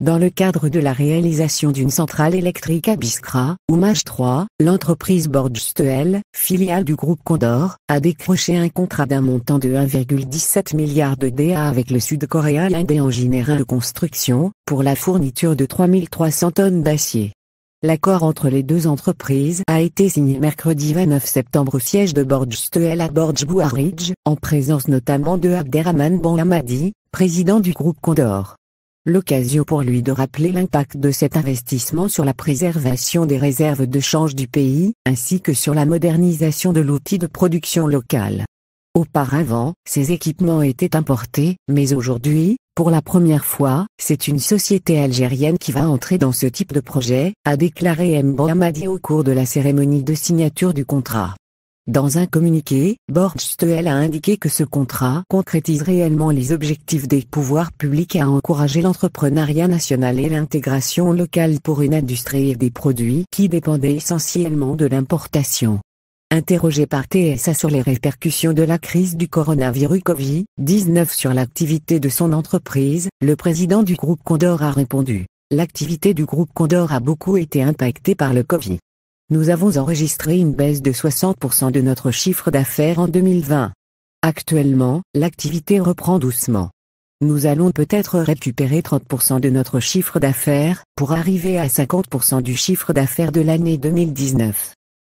Dans le cadre de la réalisation d'une centrale électrique à Biskra, Oumage 3, l'entreprise Stoel, filiale du groupe Condor, a décroché un contrat d'un montant de 1,17 milliard de DA avec le Sud-Coréen en général de construction, pour la fourniture de 3300 tonnes d'acier. L'accord entre les deux entreprises a été signé mercredi 29 septembre au siège de Stoel à Borj en présence notamment de Abderrahman Hamadi, président du groupe Condor l'occasion pour lui de rappeler l'impact de cet investissement sur la préservation des réserves de change du pays, ainsi que sur la modernisation de l'outil de production locale. Auparavant, ces équipements étaient importés, mais aujourd'hui, pour la première fois, c'est une société algérienne qui va entrer dans ce type de projet, a déclaré Mbamadi au cours de la cérémonie de signature du contrat. Dans un communiqué, Borstel a indiqué que ce contrat concrétise réellement les objectifs des pouvoirs publics à encourager l'entrepreneuriat national et l'intégration locale pour une industrie et des produits qui dépendaient essentiellement de l'importation. Interrogé par TSA sur les répercussions de la crise du coronavirus Covid-19 sur l'activité de son entreprise, le président du groupe Condor a répondu. L'activité du groupe Condor a beaucoup été impactée par le Covid nous avons enregistré une baisse de 60% de notre chiffre d'affaires en 2020. Actuellement, l'activité reprend doucement. Nous allons peut-être récupérer 30% de notre chiffre d'affaires pour arriver à 50% du chiffre d'affaires de l'année 2019.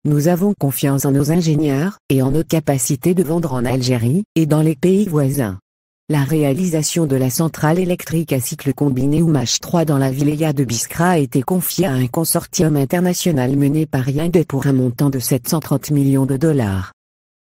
Nous avons confiance en nos ingénieurs et en nos capacités de vendre en Algérie et dans les pays voisins. La réalisation de la centrale électrique à cycle combiné UMH3 dans la wilaya de Biskra a été confiée à un consortium international mené par Hyundai pour un montant de 730 millions de dollars.